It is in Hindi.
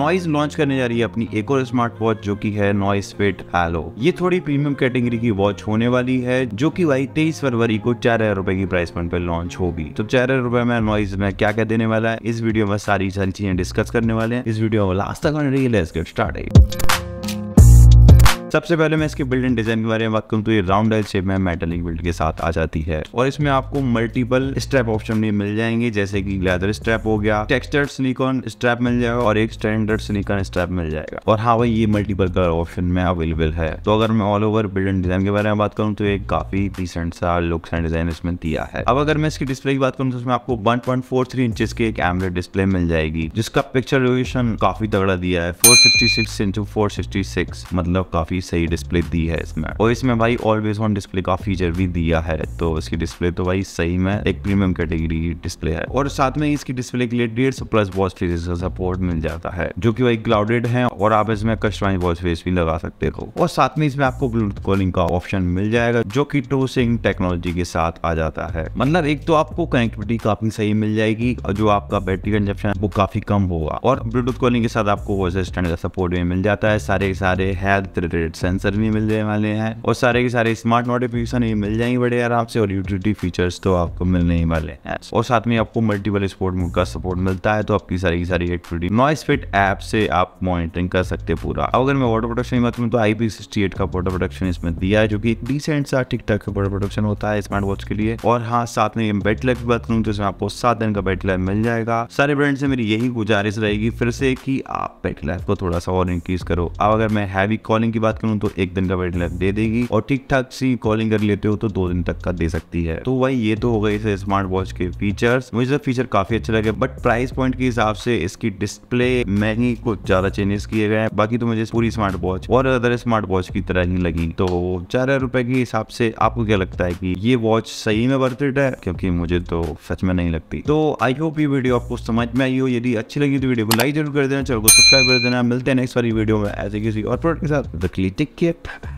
नॉइज लॉन्च करने जा रही है अपनी एक और स्मार्ट वॉच जो की है नॉइस फिट एलो ये थोड़ी प्रीमियम कैटेगरी की वॉच होने वाली है जो की भाई तेईस फरवरी को चार हजार रुपए की प्राइस पॉइंट पर लॉन्च होगी तो चार हजार रुपए में नॉइज में क्या क्या देने वाला है इस वीडियो में सारी सारी चीजें डिस्कस करने वाले हैं इस वीडियो में लास्ट तक स्टार्ट सबसे पहले मैं इसके बिल्ड एंड डिजाइन के बारे में बात करूँ तो ये राउंड एल शेप में मेटलिक बिल्ड के साथ आ जाती है और इसमें आपको मल्टीपल स्ट्रैप ऑप्शन भी मिल जाएंगे जैसे की लेदर स्ट्रैप हो गया टेक्सटर्ड स्निकॉन स्ट्रैप मिल जाएगा और एक स्टैंडर्ड स्निकॉन स्ट्रैप मिल जाएगा और हाँ भाई ये मल्टीपल कलर ऑप्शन में अवेलेबल है तो अगर मैं all over build and design के बारे में बात करूँ तो एक काफी डिसेंट सा लुक्स एंड डिजाइन इसमें दिया है अब अगर मैं इसकी डिस्प्ले की बात करूँ तो इसमें आपको one point four three inch एक एमरे डिस्प्ले मिल जाएगी जिसका पिक्चर रेवल्यूशन काफी तगड़ा दिया है four sixty six into four sixty six मतलब काफी काफी सही डिस्प्ले दी है इसमें और इसमें भाई ऑलवेज ऑन डिस्प्ले का फीचर भी दिया है तो इसकी डिस्प्ले तो भाई सही में एक प्रीमियम कैटेगरी डिस्प्ले है और साथ में इसकी डिस्प्ले के लिए डेढ़ सौ प्लस वॉच फेसेस का सपोर्ट मिल जाता है जो की भाई क्लाउडेड है और आप इसमें कस्टमाइज वॉच फेस भी लगा सकते हो और साथ में इसमें आपको ब्लूटूथ कॉलिंग का ऑप्शन मिल जाएगा जो की टू सिंग टेक्नोलॉजी के साथ आ जाता है मतलब एक तो आपको कनेक्टिविटी काफी सही मिल जाएगी और जो आपका बैटरी कंजप्शन वो काफी कम होगा और ब्लूटूथ कॉलिंग के साथ आपको वॉइस असिस्टेंट का सपोर्ट भी मिल जाता है सारे सारे हेल्थ रिलेटेड टच सेंसर भी मिल जाने वाले हैं और सारे के सारे स्मार्ट नोटिफिकेशन भी मिल जाएंगे बड़े आराम से और यूटिलिटी फीचर्स तो आपको मिलने ही वाले हैं और साथ में आपको मल्टीपल स्पोर्ट मोड का सपोर्ट मिलता है तो आपकी सारी की सारी एक्टिविटी नॉइस फिट ऐप से आप मॉनिटरिंग कर सकते हैं पूरा अगर मैं वाटर प्रोडक्शन की बात करूँ तो आई पी सिक्सटी एट का वाटर प्रोडक्शन इसमें दिया है जो की डिसेंट सा ठीक ठाक वाटर प्रोडक्शन होता है स्मार्ट वॉच के लिए और हाँ साथ में बैटल की बात करूँ तो इसमें आपको सात दिन का बैटल मिल जाएगा सारे ब्रांड से मेरी यही गुजारिश रहेगी फिर से कि आप बैटल को थोड़ा सा और इंक्रीज करो अब अगर मैं हैवी कॉलिंग की बात करते तो एक दिन का वेट दे देगी और ठीक ठाक सी कॉलिंग कर लेते हो तो दो दिन तक का दे सकती है तो वही ये तो हो गई स्मार्ट वॉच के फीचर मुझे फीचर तो काफी अच्छा लगे बट प्राइस पॉइंट के हिसाब से इसकी डिस्प्ले महंगी कुछ ज्यादा चेंजेस किए गए बाकी तो मुझे पूरी स्मार्ट वॉच और अदर स्मार्ट वॉच की तरह ही लगी तो चार रुपए के हिसाब से आपको क्या लगता है कि ये वॉच सही में वर्थ इट है क्योंकि मुझे तो सच में नहीं लगती तो आई होप ये वीडियो आपको समझ में आई हो यदि अच्छी लगी तो वीडियो को लाइक जरूर कर देना चैनल को सब्सक्राइब कर देना मिलते हैं नेक्स्ट वाली वीडियो में ऐसे किसी और प्रोडक्ट के साथ dick